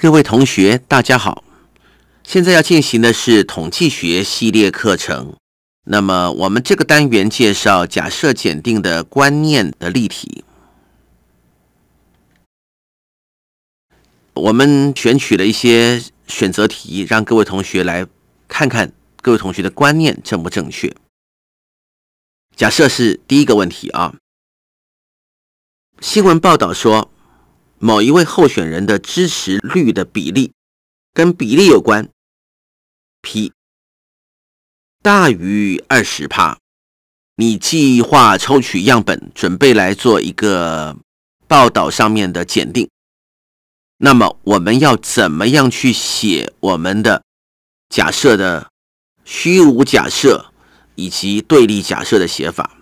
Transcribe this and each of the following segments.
各位同学，大家好！现在要进行的是统计学系列课程。那么，我们这个单元介绍假设检定的观念的例题，我们选取了一些选择题，让各位同学来看看各位同学的观念正不正确。假设是第一个问题啊。新闻报道说。某一位候选人的支持率的比例，跟比例有关，p 大于二十帕，你计划抽取样本，准备来做一个报道上面的检定。那么我们要怎么样去写我们的假设的虚无假设以及对立假设的写法？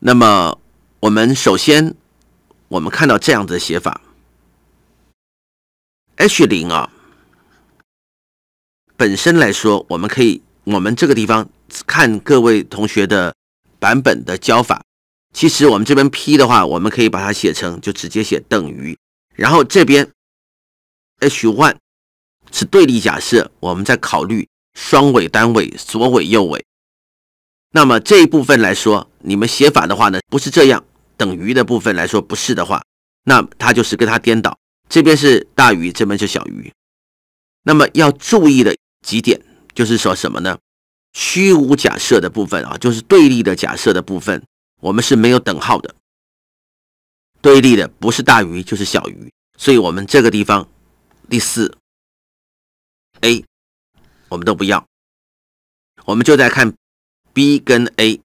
那么我们首先。我们看到这样的写法，H 零啊，本身来说，我们可以，我们这个地方看各位同学的版本的教法。其实我们这边 P 的话，我们可以把它写成就直接写等于，然后这边 H one 是对立假设，我们在考虑双尾、单尾、左尾、右尾。那么这一部分来说，你们写法的话呢，不是这样。等于的部分来说不是的话，那它就是跟它颠倒，这边是大于，这边是小于。那么要注意的几点就是说什么呢？虚无假设的部分啊，就是对立的假设的部分，我们是没有等号的。对立的不是大于就是小于，所以我们这个地方第四 A 我们都不要，我们就在看 B 跟 A。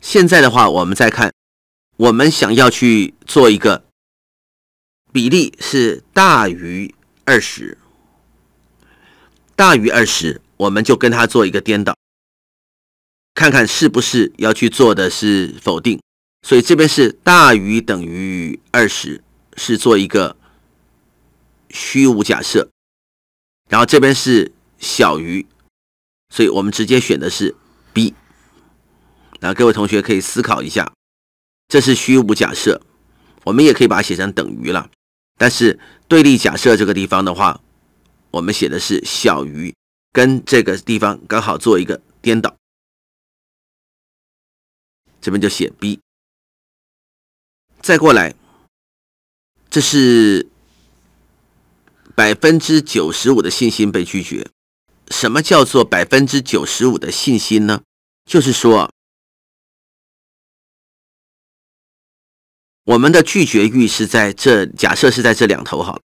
现在的话，我们再看，我们想要去做一个比例是大于二十，大于二十，我们就跟它做一个颠倒，看看是不是要去做的是否定。所以这边是大于等于二十，是做一个虚无假设，然后这边是小于，所以我们直接选的是 B。那各位同学可以思考一下，这是虚无假设，我们也可以把它写成等于了。但是对立假设这个地方的话，我们写的是小于，跟这个地方刚好做一个颠倒，这边就写 B。再过来，这是百分之九十五的信心被拒绝。什么叫做百分之九十五的信心呢？就是说。我们的拒绝欲是在这，假设是在这两头好了。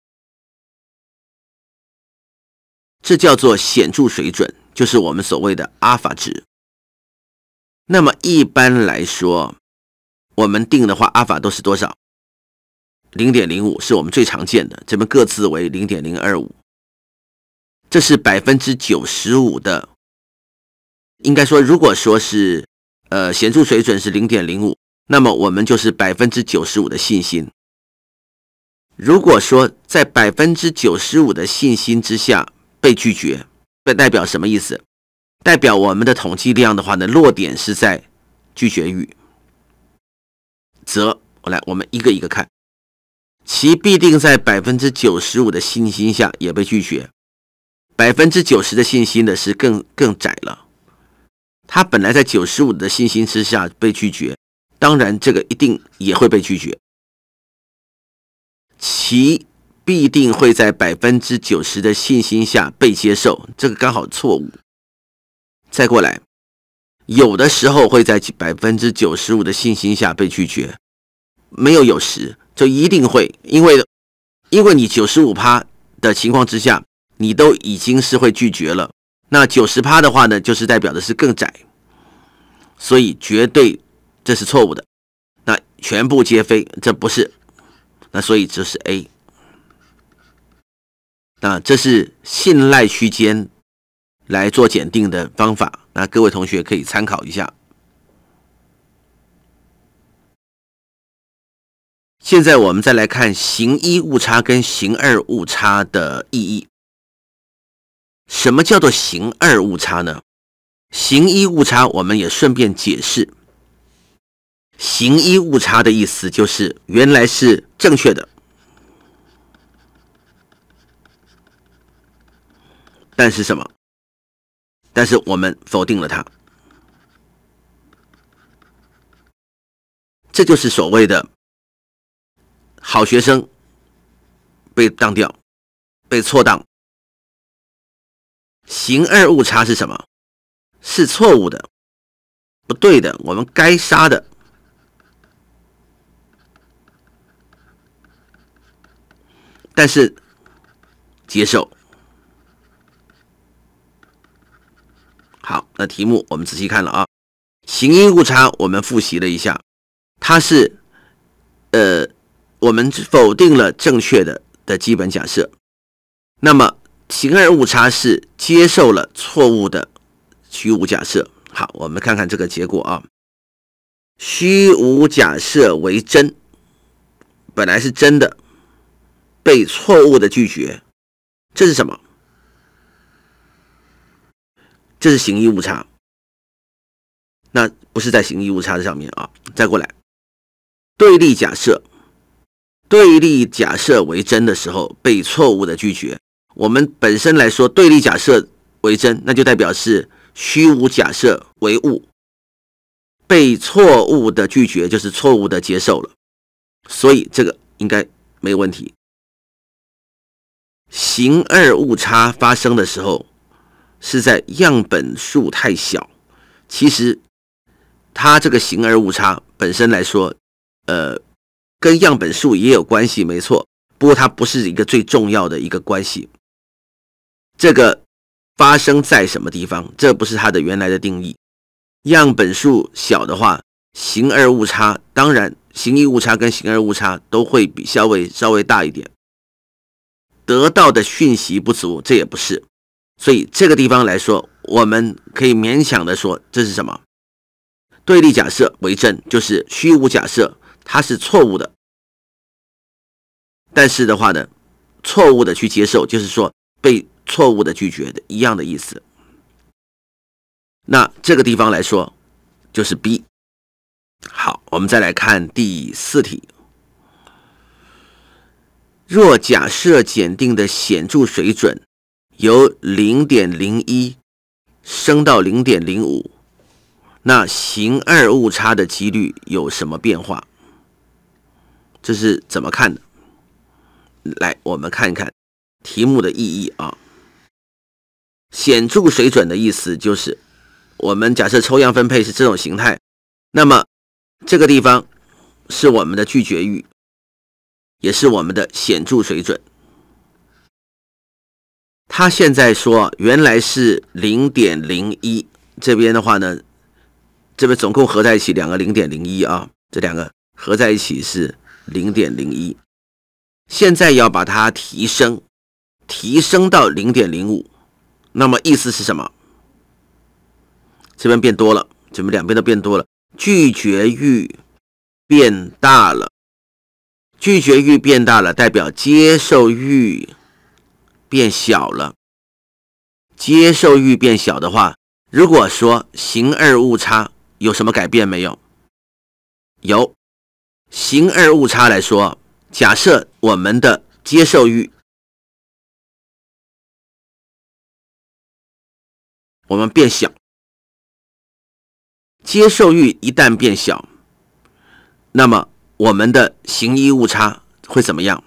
这叫做显著水准，就是我们所谓的阿尔法值。那么一般来说，我们定的话，阿尔法都是多少？零点零五是我们最常见的，这边各自为零点零二五，这是百分之九十五的。应该说，如果说是，呃，显著水准是零点零五。那么我们就是百分之九十五的信心。如果说在百分之九十五的信心之下被拒绝，代表什么意思？代表我们的统计量的话呢，落点是在拒绝域。则我来，我们一个一个看，其必定在百分之九十五的信心下也被拒绝。百分之九十的信心呢，是更更窄了。他本来在九十五的信心之下被拒绝。当然，这个一定也会被拒绝，其必定会在百分之九十的信心下被接受，这个刚好错误。再过来，有的时候会在百分之九十五的信心下被拒绝，没有有时就一定会，因为因为你九十五趴的情况之下，你都已经是会拒绝了。那九十趴的话呢，就是代表的是更窄，所以绝对。这是错误的，那全部皆非，这不是，那所以这是 A，那这是信赖区间来做检定的方法，那各位同学可以参考一下。现在我们再来看行一误差跟行二误差的意义。什么叫做行二误差呢？行一误差我们也顺便解释。行一误差的意思就是原来是正确的，但是什么？但是我们否定了它，这就是所谓的好学生被当掉、被错当。行二误差是什么？是错误的、不对的，我们该杀的。但是接受好，那题目我们仔细看了啊。形因误差我们复习了一下，它是呃我们否定了正确的的基本假设。那么形而误差是接受了错误的虚无假设。好，我们看看这个结果啊。虚无假设为真，本来是真的。被错误的拒绝，这是什么？这是行医误差。那不是在行医误差的上面啊。再过来，对立假设，对立假设为真的时候被错误的拒绝。我们本身来说，对立假设为真，那就代表是虚无假设为误。被错误的拒绝就是错误的接受了，所以这个应该没问题。形二误差发生的时候，是在样本数太小。其实，它这个形二误差本身来说，呃，跟样本数也有关系，没错。不过它不是一个最重要的一个关系。这个发生在什么地方？这不是它的原来的定义。样本数小的话，形二误差当然，形一误差跟形二误差都会比稍微稍微大一点。得到的讯息不足，这也不是，所以这个地方来说，我们可以勉强的说，这是什么对立假设为真，就是虚无假设它是错误的，但是的话呢，错误的去接受，就是说被错误的拒绝的一样的意思。那这个地方来说，就是 B。好，我们再来看第四题。若假设检定的显著水准由零点零一升到零点零五，那型二误差的几率有什么变化？这是怎么看的？来，我们看一看题目的意义啊。显著水准的意思就是，我们假设抽样分配是这种形态，那么这个地方是我们的拒绝域。也是我们的显著水准。他现在说原来是零点零一，这边的话呢，这边总共合在一起两个零点零一啊，这两个合在一起是零点零一。现在要把它提升，提升到零点零五，那么意思是什么？这边变多了，怎么两边都变多了？拒绝欲变大了。拒绝欲变大了，代表接受欲变小了。接受欲变小的话，如果说形而误差有什么改变没有？有。形而误差来说，假设我们的接受欲我们变小，接受欲一旦变小，那么。我们的行一误差会怎么样？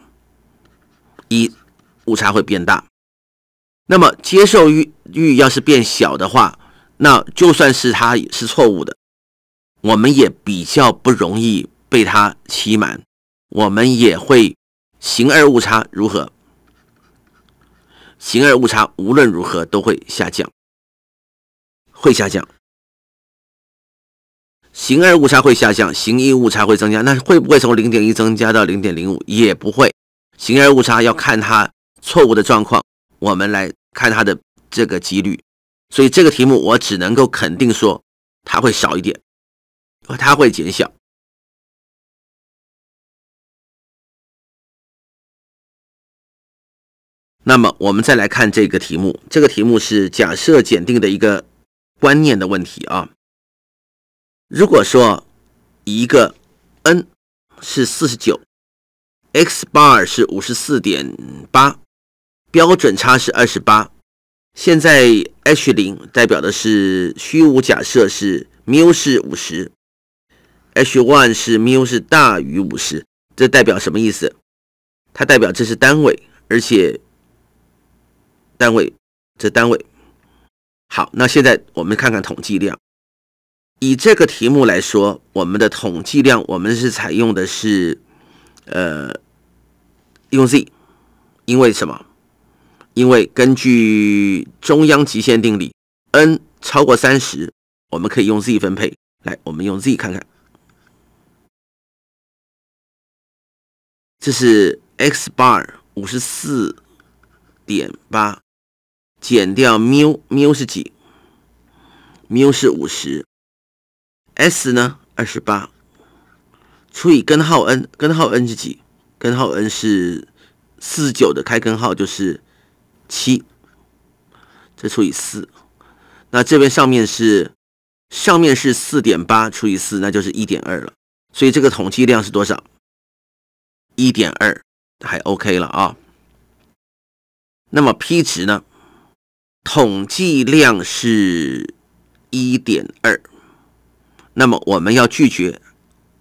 一误差会变大。那么接受欲欲要是变小的话，那就算是它是错误的，我们也比较不容易被它欺瞒。我们也会形二误差如何？形二误差无论如何都会下降，会下降。形而误差会下降，形一误差会增加。那会不会从零点一增加到零点零五？也不会。形而误差要看它错误的状况，我们来看它的这个几率。所以这个题目我只能够肯定说，它会少一点，它会减小。那么我们再来看这个题目，这个题目是假设检定的一个观念的问题啊。如果说一个 n 是四十九，x bar 是五十四点八，标准差是二十八，现在 H 零代表的是虚无假设是缪是五十，H one 是缪是大于五十，这代表什么意思？它代表这是单位，而且单位这单位。好，那现在我们看看统计量。以这个题目来说，我们的统计量我们是采用的是，呃，用 z，因为什么？因为根据中央极限定理，n 超过三十，我们可以用 z 分配。来，我们用 z 看看，这是 x bar 五十四点八减掉缪，缪是几？缪是五十。S 呢？二十八除以根号 n，根号 n 是几？根号 n 是四九的开根号，就是七。再除以四，那这边上面是上面是四点八除以四，那就是一点二了。所以这个统计量是多少？一点二还 OK 了啊。那么 P 值呢？统计量是一点二。那么我们要拒绝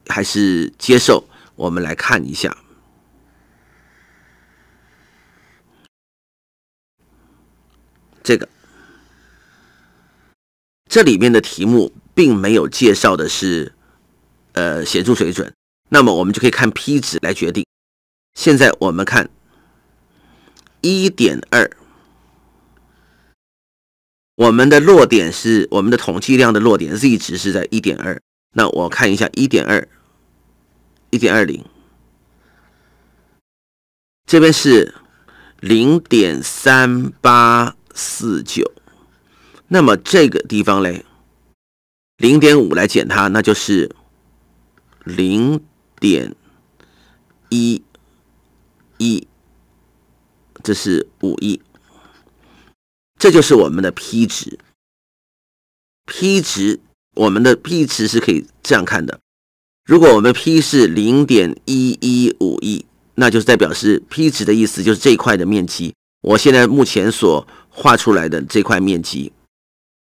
还是接受？我们来看一下这个，这里面的题目并没有介绍的是，呃，协助水准。那么我们就可以看 P 值来决定。现在我们看一点二。我们的落点是我们的统计量的落点，Z 值是在一点二。那我看一下，一点二，一点二零，这边是零点三八四九。那么这个地方嘞，零点五来减它，那就是零点一一，这是五亿。这就是我们的 P 值。P 值，我们的 P 值是可以这样看的。如果我们 P 是零点一一五一，那就是在表示 P 值的意思，就是这块的面积。我现在目前所画出来的这块面积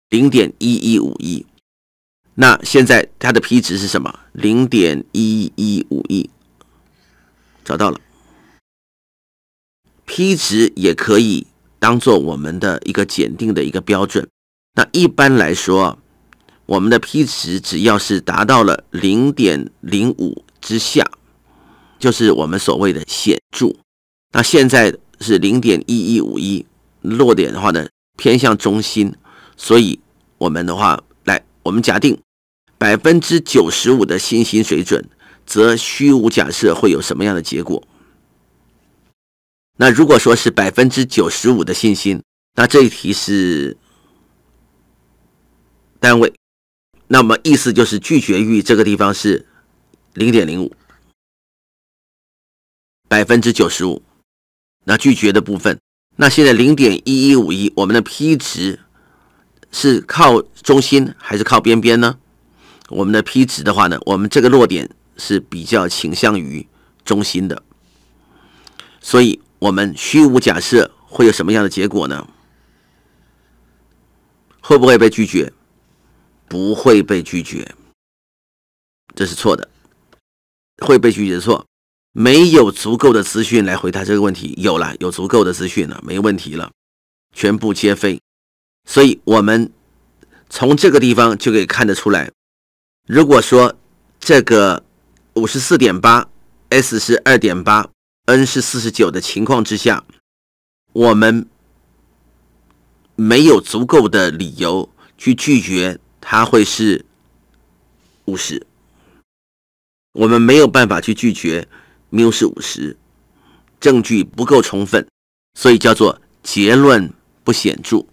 零点一一五一，那现在它的 P 值是什么？零点一一五一，找到了。P 值也可以。当做我们的一个检定的一个标准，那一般来说，我们的 p 值只要是达到了零点零五之下，就是我们所谓的显著。那现在是零点一一五一，落点的话呢，偏向中心，所以我们的话，来，我们假定百分之九十五的信心水准，则虚无假设会有什么样的结果？那如果说是百分之九十五的信心，那这一题是单位，那么意思就是拒绝域这个地方是零点零五百分之九十五，那拒绝的部分，那现在零点一一五一，我们的 p 值是靠中心还是靠边边呢？我们的 p 值的话呢，我们这个落点是比较倾向于中心的，所以。我们虚无假设会有什么样的结果呢？会不会被拒绝？不会被拒绝，这是错的。会被拒绝，错。没有足够的资讯来回答这个问题。有了，有足够的资讯了，没问题了。全部皆非。所以，我们从这个地方就可以看得出来，如果说这个五十四点八 S 是二点八。n 是四十九的情况之下，我们没有足够的理由去拒绝它会是五十，我们没有办法去拒绝缪是五十，证据不够充分，所以叫做结论不显著。